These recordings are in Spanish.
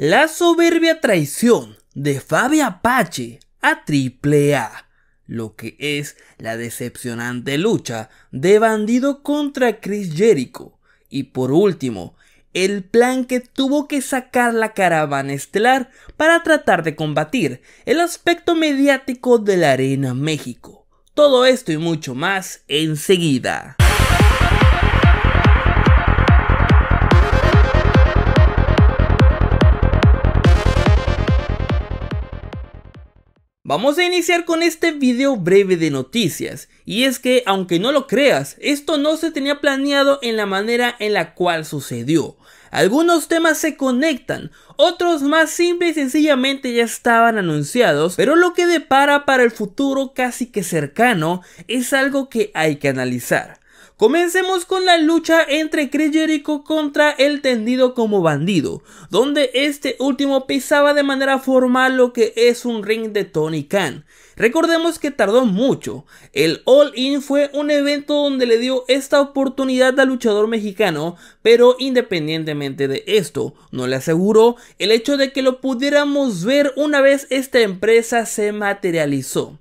La soberbia traición de Fabio Apache a AAA, lo que es la decepcionante lucha de bandido contra Chris Jericho. Y por último, el plan que tuvo que sacar la caravana estelar para tratar de combatir el aspecto mediático de la Arena México. Todo esto y mucho más enseguida. Vamos a iniciar con este video breve de noticias, y es que aunque no lo creas, esto no se tenía planeado en la manera en la cual sucedió. Algunos temas se conectan, otros más simples y sencillamente ya estaban anunciados, pero lo que depara para el futuro casi que cercano es algo que hay que analizar. Comencemos con la lucha entre Chris Jericho contra el tendido como bandido, donde este último pisaba de manera formal lo que es un ring de Tony Khan. Recordemos que tardó mucho. El All In fue un evento donde le dio esta oportunidad al luchador mexicano, pero independientemente de esto, no le aseguró el hecho de que lo pudiéramos ver una vez esta empresa se materializó.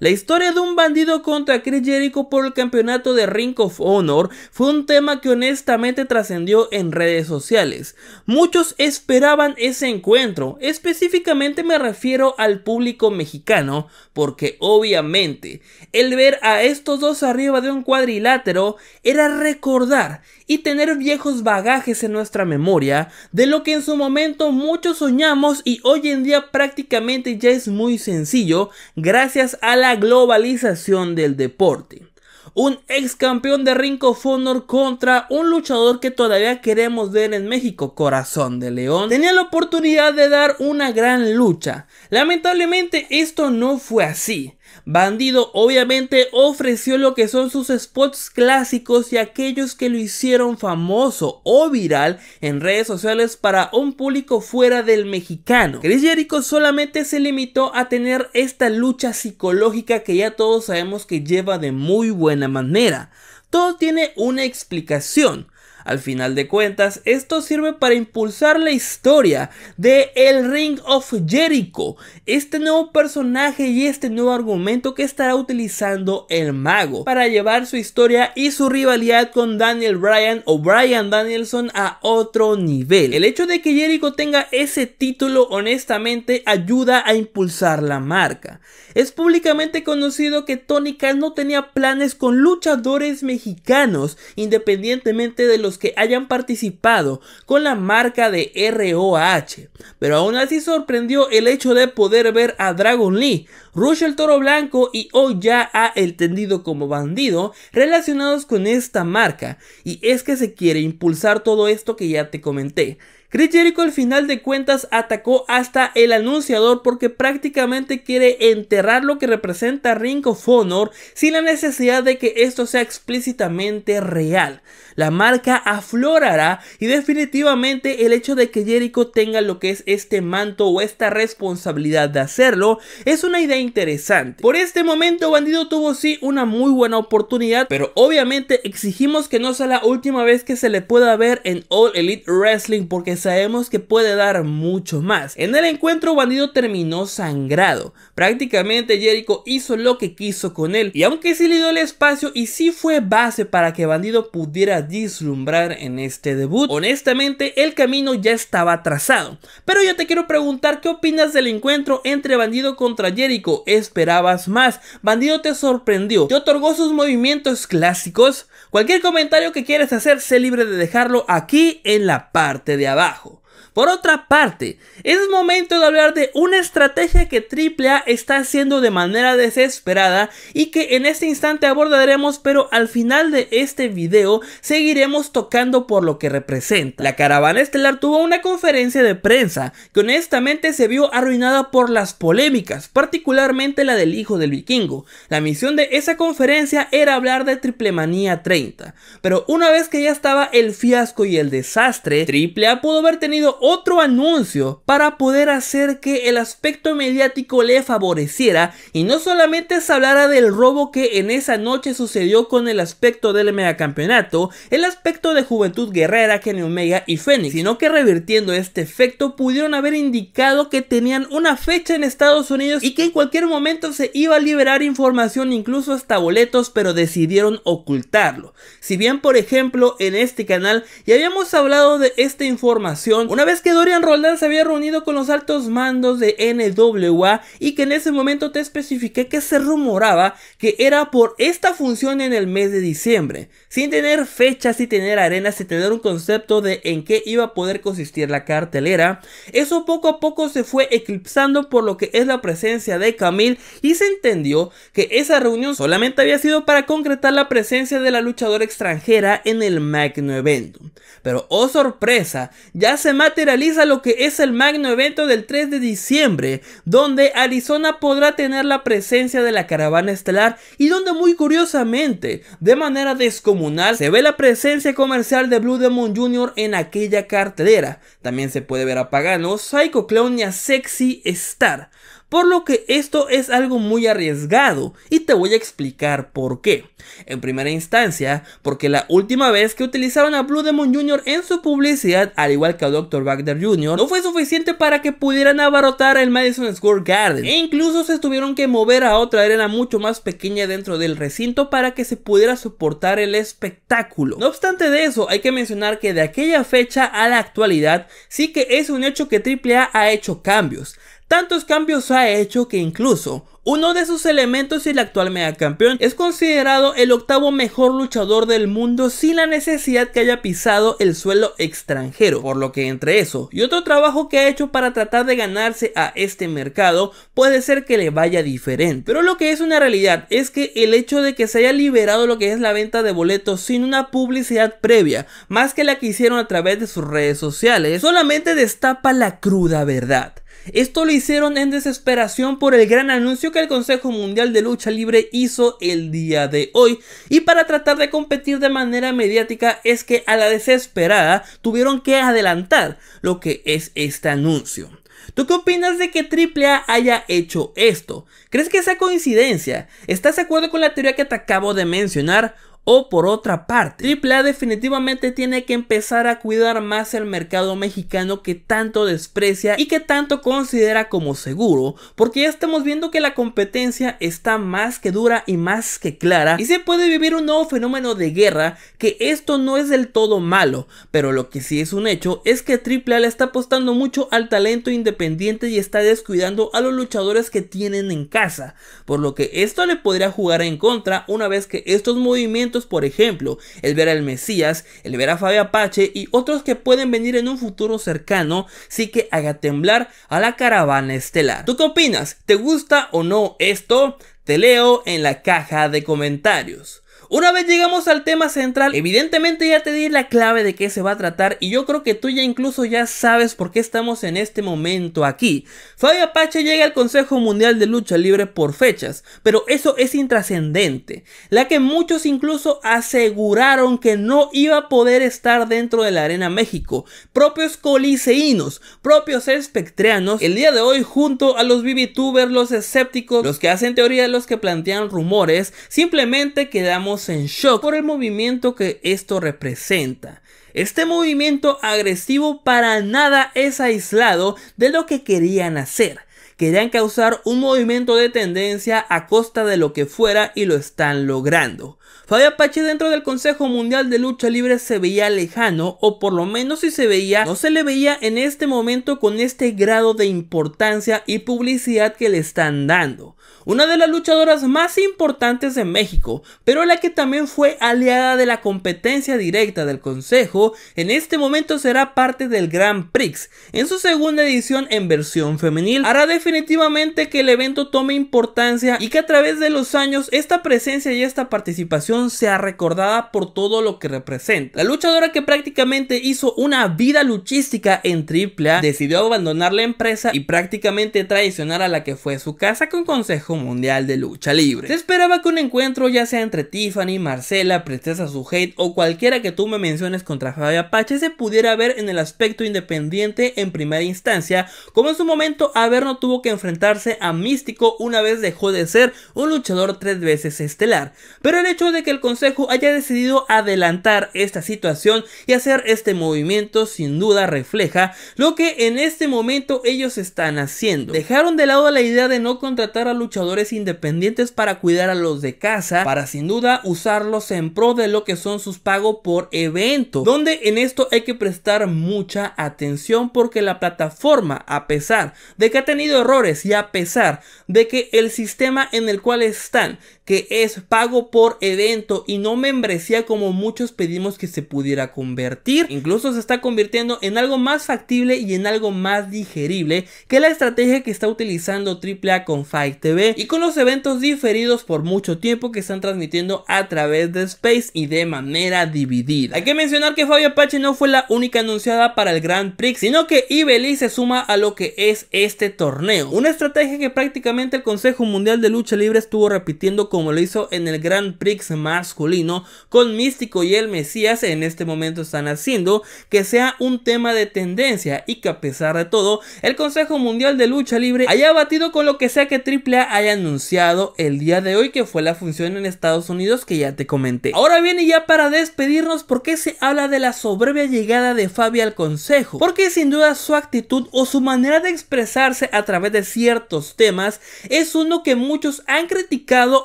La historia de un bandido contra Chris Jericho por el campeonato de Ring of Honor fue un tema que honestamente trascendió en redes sociales. Muchos esperaban ese encuentro, específicamente me refiero al público mexicano, porque obviamente el ver a estos dos arriba de un cuadrilátero era recordar y tener viejos bagajes en nuestra memoria de lo que en su momento muchos soñamos y hoy en día prácticamente ya es muy sencillo gracias a la globalización del deporte. Un ex campeón de Ring of Honor contra un luchador que todavía queremos ver en México, Corazón de León, tenía la oportunidad de dar una gran lucha. Lamentablemente esto no fue así. Bandido obviamente ofreció lo que son sus spots clásicos y aquellos que lo hicieron famoso o viral en redes sociales para un público fuera del mexicano. Chris Jericho solamente se limitó a tener esta lucha psicológica que ya todos sabemos que lleva de muy buena manera. Todo tiene una explicación. Al final de cuentas, esto sirve para impulsar la historia de El Ring of Jericho, este nuevo personaje y este nuevo argumento que estará utilizando el mago para llevar su historia y su rivalidad con Daniel Bryan o Bryan Danielson a otro nivel. El hecho de que Jericho tenga ese título honestamente ayuda a impulsar la marca. Es públicamente conocido que Tony Khan no tenía planes con luchadores mexicanos, independientemente de los que hayan participado con la marca de ROH, pero aún así sorprendió el hecho de poder ver a Dragon Lee, Rush el Toro Blanco y hoy ya a el Tendido como bandido relacionados con esta marca, y es que se quiere impulsar todo esto que ya te comenté. Chris Jericho al final de cuentas atacó hasta el anunciador porque prácticamente quiere enterrar lo que representa Ring of Honor sin la necesidad de que esto sea explícitamente real. La marca aflorará y definitivamente el hecho de que Jericho tenga lo que es este manto o esta responsabilidad de hacerlo es una idea interesante. Por este momento Bandido tuvo sí una muy buena oportunidad, pero obviamente exigimos que no sea la última vez que se le pueda ver en All Elite Wrestling porque sabemos que puede dar mucho más. En el encuentro Bandido terminó sangrado. Prácticamente Jericho hizo lo que quiso con él y aunque sí le dio el espacio y sí fue base para que Bandido pudiera dislumbrar en este debut, honestamente el camino ya estaba trazado. Pero yo te quiero preguntar qué opinas del encuentro entre Bandido contra Jericho. ¿Esperabas más? ¿Bandido te sorprendió? ¿Te otorgó sus movimientos clásicos? Cualquier comentario que quieras hacer, sé libre de dejarlo aquí en la parte de abajo. Bajo. Por otra parte, es momento de hablar de una estrategia que AAA está haciendo de manera desesperada y que en este instante abordaremos, pero al final de este video seguiremos tocando por lo que representa. La caravana estelar tuvo una conferencia de prensa que honestamente se vio arruinada por las polémicas, particularmente la del hijo del vikingo. La misión de esa conferencia era hablar de Triplemanía 30, pero una vez que ya estaba el fiasco y el desastre, AAA pudo haber tenido otro anuncio para poder hacer que el aspecto mediático le favoreciera y no solamente se hablara del robo que en esa noche sucedió con el aspecto del megacampeonato, el aspecto de Juventud Guerrera, Kenny Omega y Fénix, sino que revirtiendo este efecto pudieron haber indicado que tenían una fecha en Estados Unidos y que en cualquier momento se iba a liberar información incluso hasta boletos, pero decidieron ocultarlo. Si bien por ejemplo en este canal ya habíamos hablado de esta información, una una vez que Dorian Roldán se había reunido con los altos mandos de NWA y que en ese momento te especifiqué que se rumoraba que era por esta función en el mes de diciembre, sin tener fechas y tener arenas y tener un concepto de en qué iba a poder consistir la cartelera, eso poco a poco se fue eclipsando por lo que es la presencia de Camille y se entendió que esa reunión solamente había sido para concretar la presencia de la luchadora extranjera en el magno evento. Pero oh sorpresa, ya se Lateraliza lo que es el magno evento del 3 de diciembre, donde Arizona podrá tener la presencia de la caravana estelar y donde muy curiosamente, de manera descomunal, se ve la presencia comercial de Blue Demon Jr. en aquella cartelera. También se puede ver a Pagano, Psycho Clown y a Sexy Star por lo que esto es algo muy arriesgado y te voy a explicar por qué. En primera instancia, porque la última vez que utilizaron a Blue Demon Jr. en su publicidad, al igual que a Dr. Wagner Jr., no fue suficiente para que pudieran abarrotar el Madison Square Garden e incluso se tuvieron que mover a otra arena mucho más pequeña dentro del recinto para que se pudiera soportar el espectáculo. No obstante de eso, hay que mencionar que de aquella fecha a la actualidad sí que es un hecho que AAA ha hecho cambios. Tantos cambios ha hecho que incluso uno de sus elementos y el actual megacampeón es considerado el octavo mejor luchador del mundo sin la necesidad que haya pisado el suelo extranjero, por lo que entre eso y otro trabajo que ha hecho para tratar de ganarse a este mercado puede ser que le vaya diferente. Pero lo que es una realidad es que el hecho de que se haya liberado lo que es la venta de boletos sin una publicidad previa, más que la que hicieron a través de sus redes sociales, solamente destapa la cruda verdad. Esto lo hicieron en desesperación por el gran anuncio que el Consejo Mundial de Lucha Libre hizo el día de hoy y para tratar de competir de manera mediática es que a la desesperada tuvieron que adelantar lo que es este anuncio. ¿Tú qué opinas de que AAA haya hecho esto? ¿Crees que sea coincidencia? ¿Estás de acuerdo con la teoría que te acabo de mencionar? O por otra parte, AAA definitivamente tiene que empezar a cuidar más el mercado mexicano que tanto desprecia y que tanto considera como seguro, porque ya estamos viendo que la competencia está más que dura y más que clara y se puede vivir un nuevo fenómeno de guerra que esto no es del todo malo, pero lo que sí es un hecho es que AAA le está apostando mucho al talento independiente y está descuidando a los luchadores que tienen en casa, por lo que esto le podría jugar en contra una vez que estos movimientos por ejemplo, el ver al Mesías, el ver a Fabio Apache y otros que pueden venir en un futuro cercano, sí que haga temblar a la caravana estelar. ¿Tú qué opinas? ¿Te gusta o no esto? Te leo en la caja de comentarios. Una vez llegamos al tema central, evidentemente ya te di la clave de qué se va a tratar y yo creo que tú ya incluso ya sabes por qué estamos en este momento aquí. Fabio Apache llega al Consejo Mundial de Lucha Libre por fechas, pero eso es intrascendente, la que muchos incluso aseguraron que no iba a poder estar dentro de la Arena México. Propios coliseínos, propios espectreanos, el día de hoy junto a los BBTubers, los escépticos, los que hacen teoría, los que plantean rumores, simplemente quedamos en shock por el movimiento que esto representa. Este movimiento agresivo para nada es aislado de lo que querían hacer. Querían causar un movimiento de tendencia a costa de lo que fuera y lo están logrando. Fabio Apache dentro del Consejo Mundial de Lucha Libre se veía lejano, o por lo menos si se veía, no se le veía en este momento con este grado de importancia y publicidad que le están dando. Una de las luchadoras más importantes de México, pero la que también fue aliada de la competencia directa del Consejo, en este momento será parte del Grand Prix. En su segunda edición en versión femenil, hará definitivamente que el evento tome importancia y que a través de los años esta presencia y esta participación sea recordada por todo lo que representa. La luchadora que prácticamente hizo una vida luchística en AAA decidió abandonar la empresa y prácticamente traicionar a la que fue su casa con Consejo Mundial de Lucha Libre. Se esperaba que un encuentro ya sea entre Tiffany, Marcela, Princesa Suhate o cualquiera que tú me menciones contra Fabi Apache se pudiera ver en el aspecto independiente en primera instancia, como en su momento Averno tuvo que enfrentarse a Místico una vez dejó de ser un luchador tres veces estelar. Pero el hecho de que el Consejo haya decidido adelantar esta situación y hacer este movimiento sin duda refleja lo que en este momento ellos están haciendo. Dejaron de lado la idea de no contratar a luchadores independientes para cuidar a los de casa, para sin duda usarlos en pro de lo que son sus pagos por evento, donde en esto hay que prestar mucha atención porque la plataforma, a pesar de que ha tenido errores y a pesar de que el sistema en el cual están, que es pago por evento, y no membresía como muchos pedimos que se pudiera convertir. Incluso se está convirtiendo en algo más factible y en algo más digerible que la estrategia que está utilizando AAA con Fight TV y con los eventos diferidos por mucho tiempo que están transmitiendo a través de Space y de manera dividida. Hay que mencionar que Fabio Apache no fue la única anunciada para el Grand Prix, sino que Ibeli se suma a lo que es este torneo. Una estrategia que prácticamente el Consejo Mundial de Lucha Libre estuvo repitiendo como lo hizo en el Grand Prix masculino con Místico y el Mesías en este momento están haciendo que sea un tema de tendencia y que a pesar de todo el Consejo Mundial de Lucha Libre haya batido con lo que sea que AAA haya anunciado el día de hoy que fue la función en Estados Unidos que ya te comenté. Ahora viene ya para despedirnos porque se habla de la soberbia llegada de Fabi al Consejo porque sin duda su actitud o su manera de expresarse a través de ciertos temas es uno que muchos han criticado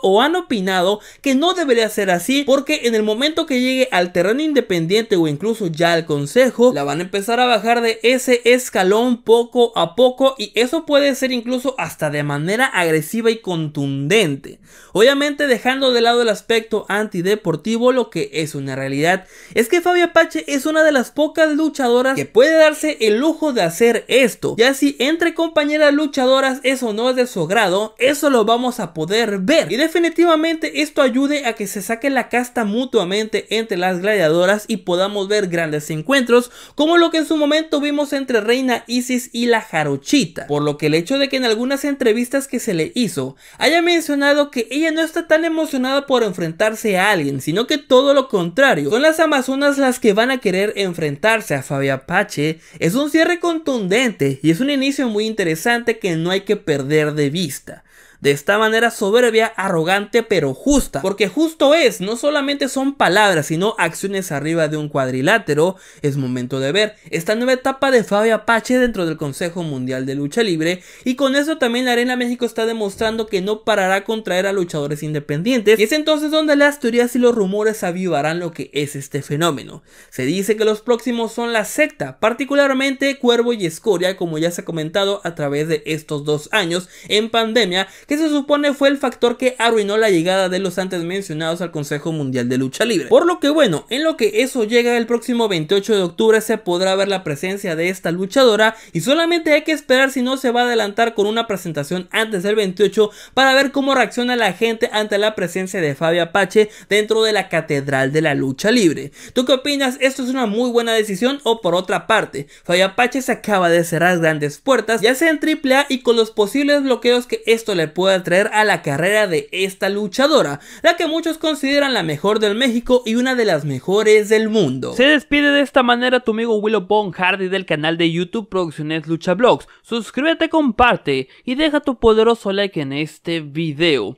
o han opinado que no debería hacer así porque en el momento que llegue al terreno independiente o incluso ya al consejo, la van a empezar a bajar de ese escalón poco a poco y eso puede ser incluso hasta de manera agresiva y contundente. Obviamente dejando de lado el aspecto antideportivo, lo que es una realidad es que Fabia Pache es una de las pocas luchadoras que puede darse el lujo de hacer esto. Ya si entre compañeras luchadoras eso no es de su grado, eso lo vamos a poder ver y definitivamente esto ayude a que se saque la casta mutuamente entre las gladiadoras y podamos ver grandes encuentros como lo que en su momento vimos entre Reina Isis y la Jarochita, por lo que el hecho de que en algunas entrevistas que se le hizo haya mencionado que ella no está tan emocionada por enfrentarse a alguien, sino que todo lo contrario, son las amazonas las que van a querer enfrentarse a Fabi Apache, es un cierre contundente y es un inicio muy interesante que no hay que perder de vista de esta manera soberbia, arrogante pero justa. Porque justo es, no solamente son palabras, sino acciones arriba de un cuadrilátero. Es momento de ver esta nueva etapa de Fabio Apache dentro del Consejo Mundial de Lucha Libre. Y con eso también la Arena México está demostrando que no parará con traer a luchadores independientes. Y es entonces donde las teorías y los rumores avivarán lo que es este fenómeno. Se dice que los próximos son la secta, particularmente Cuervo y Escoria, como ya se ha comentado a través de estos dos años en pandemia, que se supone fue el factor que arruinó la llegada de los antes mencionados al Consejo Mundial de Lucha Libre. Por lo que bueno, en lo que eso llega el próximo 28 de octubre se podrá ver la presencia de esta luchadora y solamente hay que esperar si no se va a adelantar con una presentación antes del 28 para ver cómo reacciona la gente ante la presencia de Fabio Apache dentro de la Catedral de la Lucha Libre. ¿Tú qué opinas? ¿Esto es una muy buena decisión o por otra parte? Fabio Apache se acaba de cerrar grandes puertas ya sea en AAA y con los posibles bloqueos que esto le pueda traer a la carrera de esta luchadora, la que muchos consideran la mejor del México y una de las mejores del mundo. Se despide de esta manera tu amigo Willow Bone Hardy del canal de YouTube Producciones Lucha Blogs. Suscríbete, comparte y deja tu poderoso like en este video.